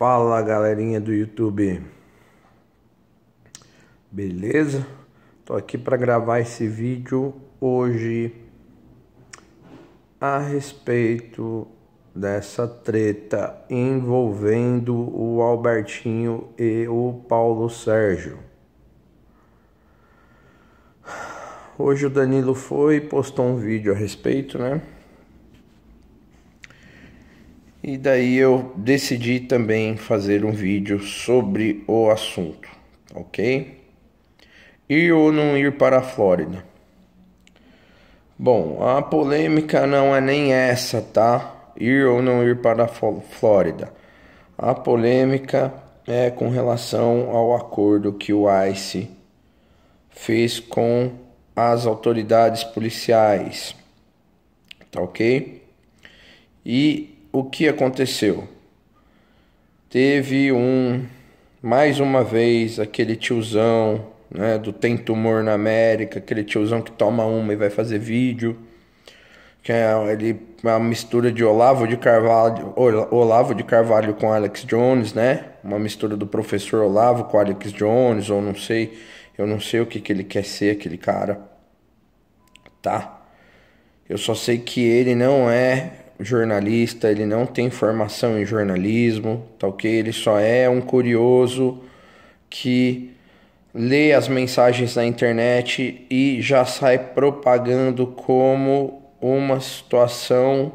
Fala galerinha do YouTube, beleza? Tô aqui para gravar esse vídeo hoje a respeito dessa treta envolvendo o Albertinho e o Paulo Sérgio. Hoje o Danilo foi e postou um vídeo a respeito, né? E daí eu decidi também fazer um vídeo sobre o assunto, ok? Ir ou não ir para a Flórida? Bom, a polêmica não é nem essa, tá? Ir ou não ir para a Flórida. A polêmica é com relação ao acordo que o ICE fez com as autoridades policiais, tá ok? E o que aconteceu? Teve um mais uma vez aquele tiozão, né, do tem tumor na América, aquele tiozão que toma uma e vai fazer vídeo, que é ele é uma mistura de Olavo de Carvalho, Olavo de Carvalho com Alex Jones, né? Uma mistura do professor Olavo com Alex Jones, ou não sei, eu não sei o que que ele quer ser aquele cara. Tá? Eu só sei que ele não é jornalista, ele não tem formação em jornalismo, tá ok? Ele só é um curioso que lê as mensagens na internet e já sai propagando como uma situação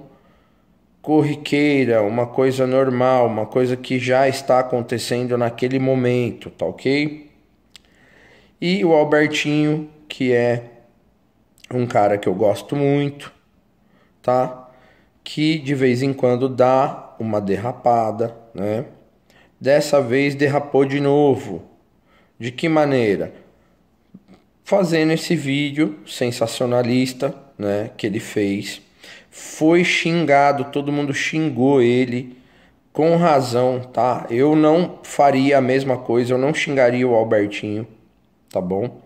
corriqueira, uma coisa normal, uma coisa que já está acontecendo naquele momento, tá ok? E o Albertinho, que é um cara que eu gosto muito, tá? que de vez em quando dá uma derrapada, né? Dessa vez derrapou de novo. De que maneira? Fazendo esse vídeo sensacionalista, né, que ele fez, foi xingado, todo mundo xingou ele com razão, tá? Eu não faria a mesma coisa, eu não xingaria o Albertinho, tá bom?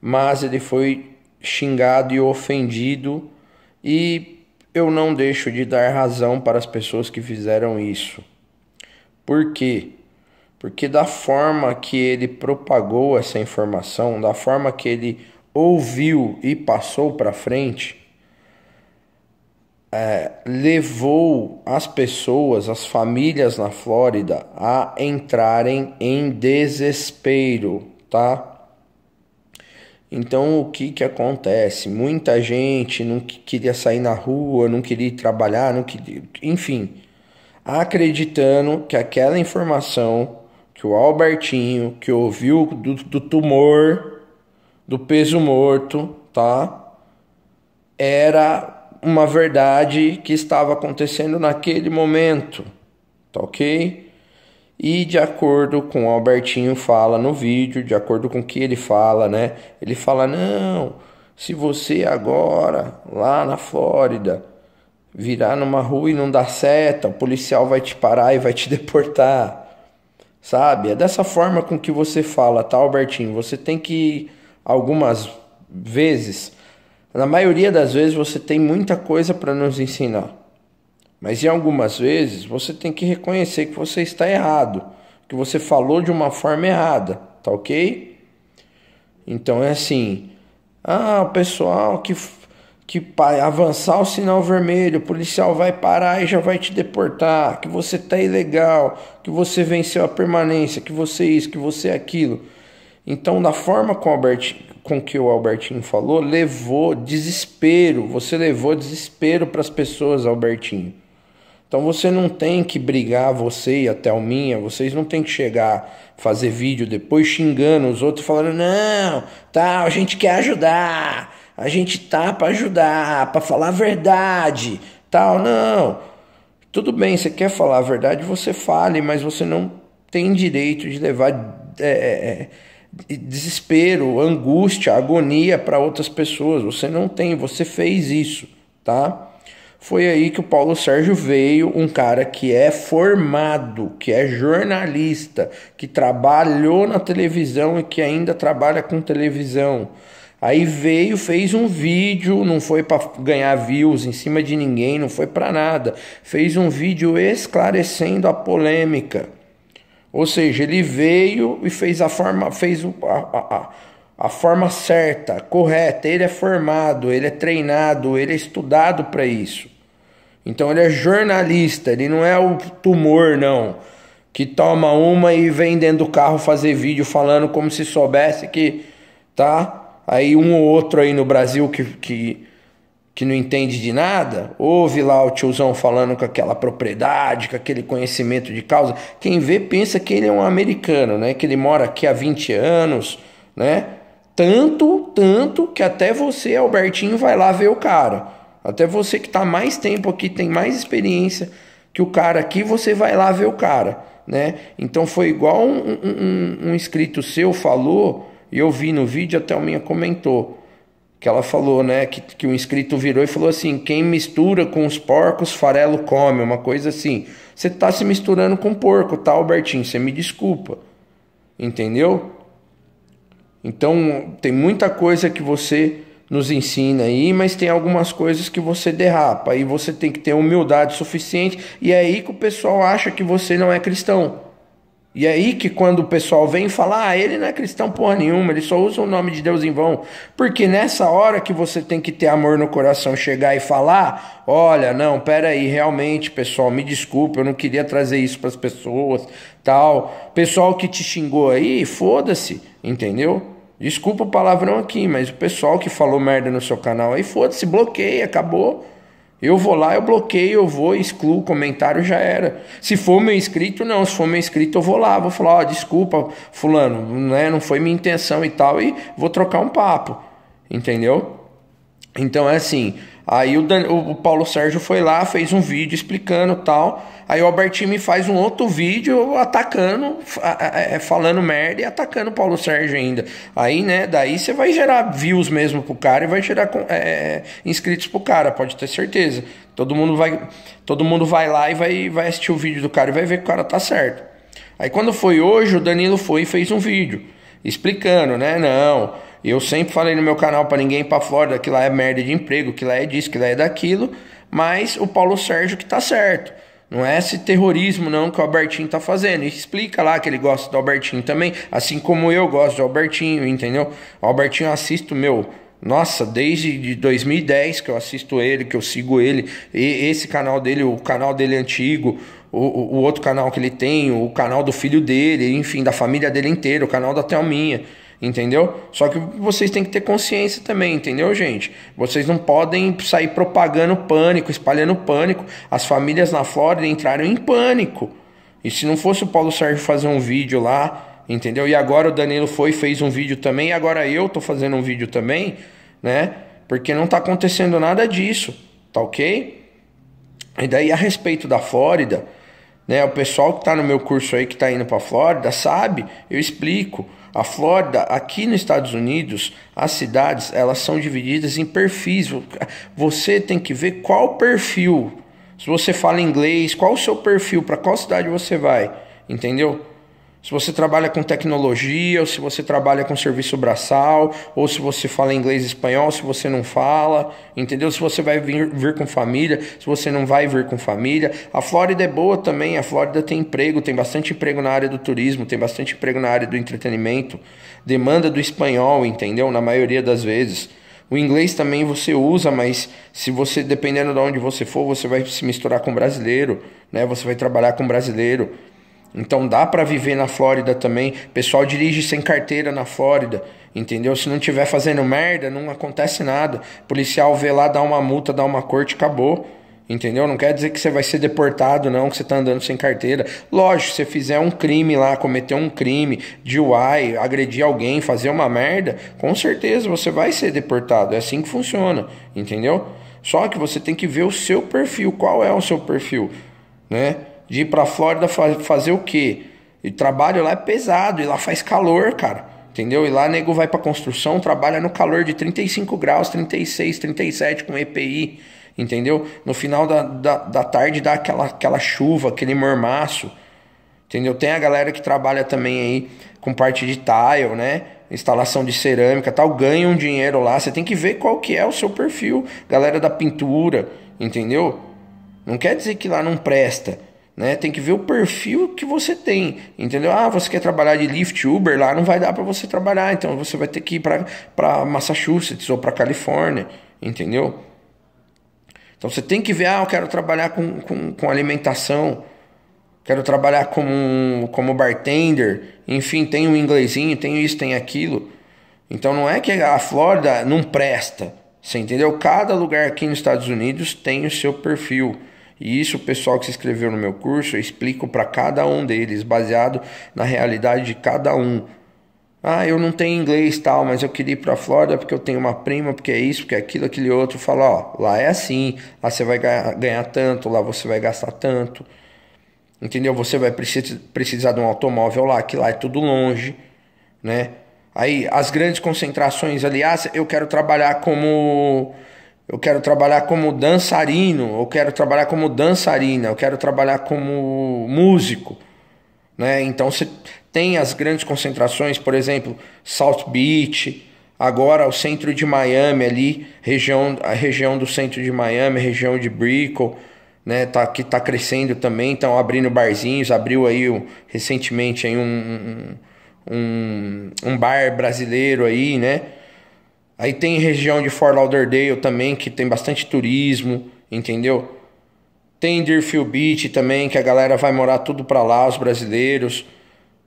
Mas ele foi xingado e ofendido e eu não deixo de dar razão para as pessoas que fizeram isso. Por quê? Porque da forma que ele propagou essa informação, da forma que ele ouviu e passou para frente, é, levou as pessoas, as famílias na Flórida a entrarem em desespero, tá? Então, o que, que acontece? Muita gente não queria sair na rua, não queria trabalhar, não queria, enfim, acreditando que aquela informação que o Albertinho, que ouviu do, do tumor, do peso morto, tá? Era uma verdade que estava acontecendo naquele momento, tá ok? E de acordo com o Albertinho fala no vídeo, de acordo com o que ele fala, né? Ele fala: "Não, se você agora lá na Flórida virar numa rua e não dar seta, o policial vai te parar e vai te deportar". Sabe? É dessa forma com que você fala, tá, Albertinho? Você tem que algumas vezes, na maioria das vezes você tem muita coisa para nos ensinar. Mas em algumas vezes você tem que reconhecer que você está errado, que você falou de uma forma errada, tá ok? Então é assim: ah, o pessoal que, que avançar o sinal vermelho, o policial vai parar e já vai te deportar, que você tá ilegal, que você venceu a permanência, que você é isso, que você é aquilo. Então, da forma com, Albert, com que o Albertinho falou, levou desespero. Você levou desespero para as pessoas, Albertinho. Então você não tem que brigar, você e a Thelminha, vocês não tem que chegar, fazer vídeo depois xingando os outros, falando, não, tá, a gente quer ajudar, a gente tá para ajudar, para falar a verdade, tal, não. Tudo bem, você quer falar a verdade, você fale, mas você não tem direito de levar é, é, é desespero, angústia, agonia para outras pessoas. Você não tem, você fez isso, tá? Foi aí que o Paulo Sérgio veio, um cara que é formado, que é jornalista, que trabalhou na televisão e que ainda trabalha com televisão. Aí veio, fez um vídeo, não foi para ganhar views em cima de ninguém, não foi para nada. Fez um vídeo esclarecendo a polêmica. Ou seja, ele veio e fez a forma, fez a, a, a forma certa, correta. Ele é formado, ele é treinado, ele é estudado para isso. Então ele é jornalista, ele não é o tumor, não. Que toma uma e vem dentro do carro fazer vídeo falando como se soubesse que. Tá? Aí um ou outro aí no Brasil que, que, que não entende de nada, ouve lá o tiozão falando com aquela propriedade, com aquele conhecimento de causa. Quem vê pensa que ele é um americano, né? Que ele mora aqui há 20 anos, né? Tanto, tanto que até você, Albertinho, vai lá ver o cara. Até você que está mais tempo aqui, tem mais experiência que o cara aqui, você vai lá ver o cara, né? Então foi igual um, um, um inscrito seu falou, e eu vi no vídeo, até o minha comentou, que ela falou, né, que, que o inscrito virou e falou assim, quem mistura com os porcos, farelo come, uma coisa assim. Você está se misturando com porco, tá, Albertinho? Você me desculpa, entendeu? Então tem muita coisa que você nos ensina aí, mas tem algumas coisas que você derrapa e você tem que ter humildade suficiente e é aí que o pessoal acha que você não é cristão. E é aí que quando o pessoal vem falar, ah, ele não é cristão porra nenhuma, ele só usa o nome de Deus em vão. Porque nessa hora que você tem que ter amor no coração, chegar e falar, olha, não, pera aí, realmente, pessoal, me desculpa, eu não queria trazer isso para as pessoas, tal. Pessoal que te xingou aí, foda-se, entendeu? Desculpa o palavrão aqui, mas o pessoal que falou merda no seu canal aí, foda-se, bloqueia, acabou. Eu vou lá, eu bloqueio, eu vou, excluo o comentário, já era. Se for meu inscrito, não. Se for meu inscrito, eu vou lá, vou falar, ó, oh, desculpa, fulano, né, não foi minha intenção e tal, e vou trocar um papo, entendeu? Então é assim, Aí o, Dan, o, Paulo Sérgio foi lá, fez um vídeo explicando tal. Aí o Albertini faz um outro vídeo atacando, é, falando merda e atacando o Paulo Sérgio ainda. Aí, né, daí você vai gerar views mesmo pro cara e vai gerar é, é, inscritos pro cara, pode ter certeza. Todo mundo vai, todo mundo vai lá e vai, vai assistir o vídeo do cara e vai ver que o cara tá certo. Aí quando foi hoje, o Danilo foi e fez um vídeo explicando, né? Não, eu sempre falei no meu canal para ninguém ir para fora, que lá é merda de emprego, que lá é disso, que lá é daquilo, mas o Paulo Sérgio que tá certo. Não é esse terrorismo não que o Albertinho tá fazendo. E explica lá que ele gosta do Albertinho também, assim como eu gosto do Albertinho, entendeu? O Albertinho assisto meu nossa, desde de 2010 que eu assisto ele, que eu sigo ele, e esse canal dele, o canal dele antigo, o, o, outro canal que ele tem, o canal do filho dele, enfim, da família dele inteira, o canal da Thelminha. Entendeu? Só que vocês têm que ter consciência também, entendeu, gente? Vocês não podem sair propagando pânico, espalhando pânico. As famílias na Flórida entraram em pânico. E se não fosse o Paulo Sérgio fazer um vídeo lá, entendeu? E agora o Danilo foi e fez um vídeo também, e agora eu tô fazendo um vídeo também, né? Porque não tá acontecendo nada disso, tá ok? E daí a respeito da Flórida, né, o pessoal que está no meu curso aí que está indo para a Flórida sabe, eu explico. A Flórida, aqui nos Estados Unidos, as cidades elas são divididas em perfis. Você tem que ver qual perfil. Se você fala inglês, qual o seu perfil, para qual cidade você vai, entendeu? Se você trabalha com tecnologia, ou se você trabalha com serviço braçal, ou se você fala inglês e espanhol, se você não fala, entendeu? Se você vai vir, vir com família, se você não vai vir com família. A Flórida é boa também, a Flórida tem emprego, tem bastante emprego na área do turismo, tem bastante emprego na área do entretenimento. Demanda do espanhol, entendeu? Na maioria das vezes. O inglês também você usa, mas se você, dependendo de onde você for, você vai se misturar com brasileiro, né? Você vai trabalhar com brasileiro. Então dá para viver na Flórida também. O pessoal dirige sem carteira na Flórida, entendeu? Se não tiver fazendo merda, não acontece nada. policial vê lá, dá uma multa, dá uma corte, acabou. Entendeu? Não quer dizer que você vai ser deportado, não, que você tá andando sem carteira. Lógico, se você fizer um crime lá, cometer um crime, de UI, agredir alguém, fazer uma merda, com certeza você vai ser deportado. É assim que funciona, entendeu? Só que você tem que ver o seu perfil, qual é o seu perfil, né? de ir pra Flórida fazer o quê? E trabalho lá é pesado, e lá faz calor, cara. Entendeu? E lá nego vai pra construção, trabalha no calor de 35 graus, 36, 37 com EPI, entendeu? No final da, da, da tarde dá aquela, aquela chuva, aquele mormaço, entendeu? Tem a galera que trabalha também aí com parte de tile, né? instalação de cerâmica tal, ganha um dinheiro lá. Você tem que ver qual que é o seu perfil, galera da pintura, entendeu? Não quer dizer que lá não presta, né? Tem que ver o perfil que você tem, entendeu? Ah, você quer trabalhar de Lyft, Uber, lá não vai dar para você trabalhar, então você vai ter que ir para Massachusetts ou para Califórnia, entendeu? Então você tem que ver, ah, eu quero trabalhar com, com, com alimentação, quero trabalhar como, como bartender, enfim, tem um inglesinho, tem isso, tem aquilo. Então não é que a Flórida não presta, você entendeu? Cada lugar aqui nos Estados Unidos tem o seu perfil. E isso o pessoal que se inscreveu no meu curso, eu explico para cada um deles, baseado na realidade de cada um. Ah, eu não tenho inglês tal, mas eu queria ir para a Flórida porque eu tenho uma prima, porque é isso, porque é aquilo, aquele outro. Fala, ó, lá é assim, lá você vai ganhar tanto, lá você vai gastar tanto. Entendeu? Você vai precisar de um automóvel lá, que lá é tudo longe, né? Aí as grandes concentrações, aliás, ah, eu quero trabalhar como eu quero trabalhar como dançarino, eu quero trabalhar como dançarina, eu quero trabalhar como músico. Né? Então você tem as grandes concentrações, por exemplo, South Beach, agora o centro de Miami ali, região, a região do centro de Miami, região de Brickell, né? tá, que está crescendo também, estão abrindo barzinhos, abriu aí recentemente aí um, um, um bar brasileiro aí, né? Aí tem região de Fort Lauderdale também, que tem bastante turismo, entendeu? Tem Deerfield Beach também, que a galera vai morar tudo para lá, os brasileiros.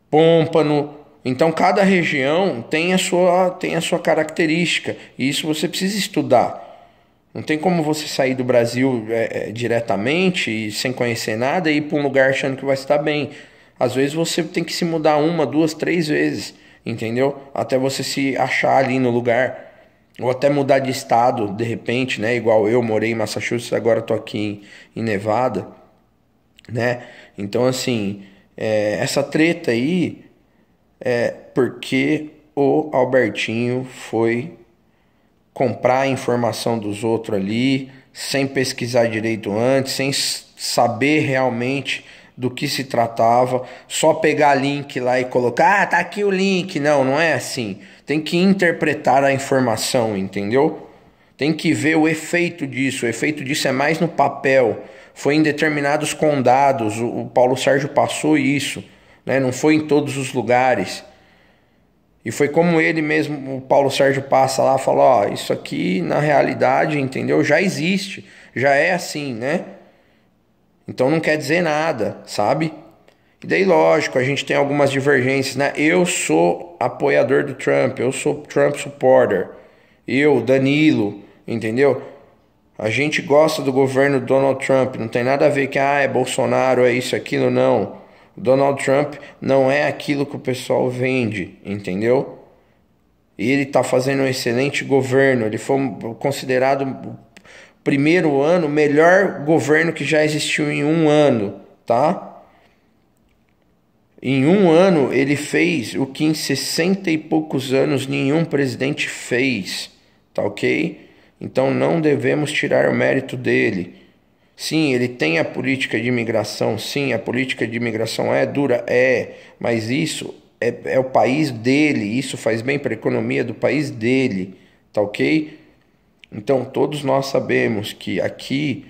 Pompano. Então cada região tem a sua, tem a sua característica. E isso você precisa estudar. Não tem como você sair do Brasil é, é diretamente e sem conhecer nada e ir para um lugar achando que vai estar bem. Às vezes você tem que se mudar uma, duas, três vezes, entendeu? Até você se achar ali no lugar ou até mudar de estado de repente, né? Igual eu morei em Massachusetts, agora tô aqui em, em Nevada, né? Então assim, é, essa treta aí é porque o Albertinho foi comprar a informação dos outros ali, sem pesquisar direito antes, sem saber realmente do que se tratava, só pegar link lá e colocar, ah, tá aqui o link. Não, não é assim tem que interpretar a informação, entendeu? Tem que ver o efeito disso. O efeito disso é mais no papel. Foi em determinados condados. O Paulo Sérgio passou isso. Né? Não foi em todos os lugares. E foi como ele mesmo, o Paulo Sérgio passa lá, fala, ó, oh, isso aqui na realidade, entendeu? Já existe, já é assim, né? Então não quer dizer nada, sabe? E daí, lógico, a gente tem algumas divergências, né? Eu sou apoiador do Trump, eu sou Trump supporter. Eu, Danilo, entendeu? A gente gosta do governo Donald Trump, não tem nada a ver que ah, é Bolsonaro, é isso, aquilo, não. Donald Trump não é aquilo que o pessoal vende, entendeu? E ele está fazendo um excelente governo, ele foi considerado o primeiro ano o melhor governo que já existiu em um ano, tá? Em um ano, ele fez o que em 60 e poucos anos nenhum presidente fez, tá ok? Então não devemos tirar o mérito dele. Sim, ele tem a política de imigração, sim, a política de imigração é dura, é, mas isso é, é o país dele, isso faz bem para a economia do país dele, tá ok? Então todos nós sabemos que aqui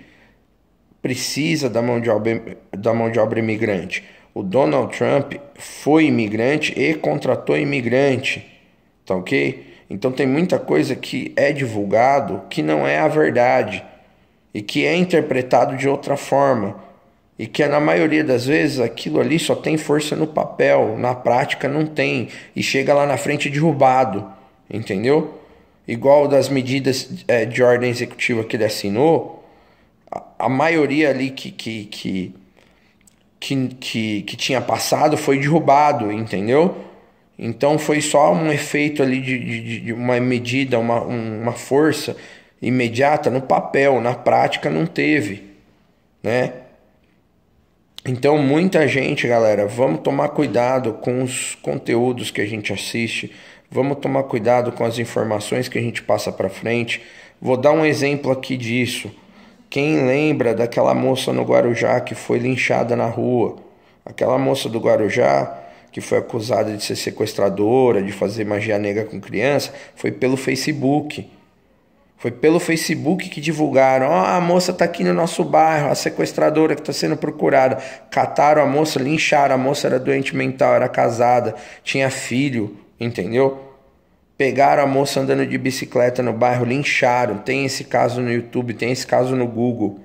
precisa da mão de obra, da mão de obra imigrante o Donald Trump foi imigrante e contratou imigrante, tá ok? Então tem muita coisa que é divulgado que não é a verdade e que é interpretado de outra forma e que na maioria das vezes aquilo ali só tem força no papel, na prática não tem e chega lá na frente derrubado, entendeu? Igual das medidas eh, de ordem executiva que ele assinou, a, maioria ali que, que, que que, que, que tinha passado foi derrubado, entendeu? Então foi só um efeito ali de, de, de uma medida, uma, uma força imediata no papel, na prática não teve, né? Então muita gente, galera, vamos tomar cuidado com os conteúdos que a gente assiste, vamos tomar cuidado com as informações que a gente passa para frente. Vou dar um exemplo aqui disso. Quem lembra daquela moça no Guarujá que foi linchada na rua? Aquela moça do Guarujá que foi acusada de ser sequestradora, de fazer magia negra com criança, foi pelo Facebook. Foi pelo Facebook que divulgaram: ó, oh, a moça tá aqui no nosso bairro, a sequestradora que tá sendo procurada. Cataram a moça, lincharam. A moça era doente mental, era casada, tinha filho, entendeu? Pegaram a moça andando de bicicleta no bairro, lincharam. Tem esse caso no YouTube, tem esse caso no Google.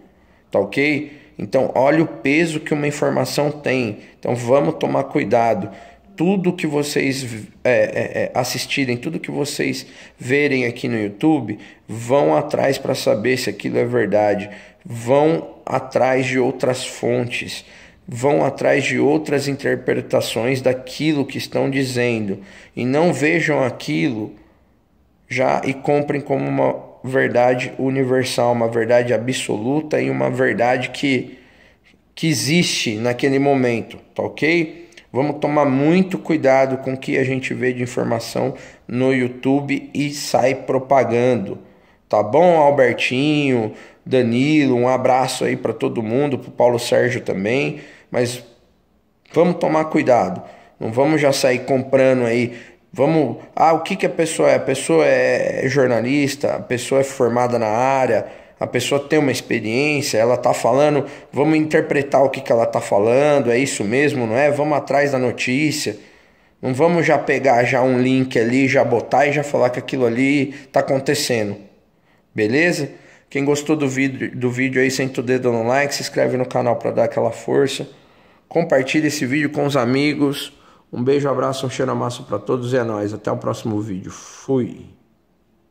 Tá ok? Então, olha o peso que uma informação tem. Então, vamos tomar cuidado. Tudo que vocês é, é, é assistirem, tudo que vocês verem aqui no YouTube, vão atrás para saber se aquilo é verdade. Vão atrás de outras fontes vão atrás de outras interpretações daquilo que estão dizendo e não vejam aquilo já e comprem como uma verdade universal, uma verdade absoluta e uma verdade que, que existe naquele momento, tá ok? Vamos tomar muito cuidado com o que a gente vê de informação no YouTube e sai propagando. Tá bom, Albertinho, Danilo, um abraço aí para todo mundo, para o Paulo Sérgio também. Mas vamos tomar cuidado. Não vamos já sair comprando aí. Vamos. Ah, o que, que a pessoa é? A pessoa é, é jornalista, a pessoa é formada na área, a pessoa tem uma experiência, ela tá falando, vamos interpretar o que, que ela tá falando, é isso mesmo, não é? Vamos atrás da notícia. Não vamos já pegar já um link ali, já botar e já falar que aquilo ali tá acontecendo. Beleza? Quem gostou do vídeo, do vídeo aí, senta o dedo no like, se inscreve no canal para dar aquela força. Compartilhe esse vídeo com os amigos. Um beijo, um abraço, um cheiro, amasso para todos e é nóis. Até o próximo vídeo. Fui.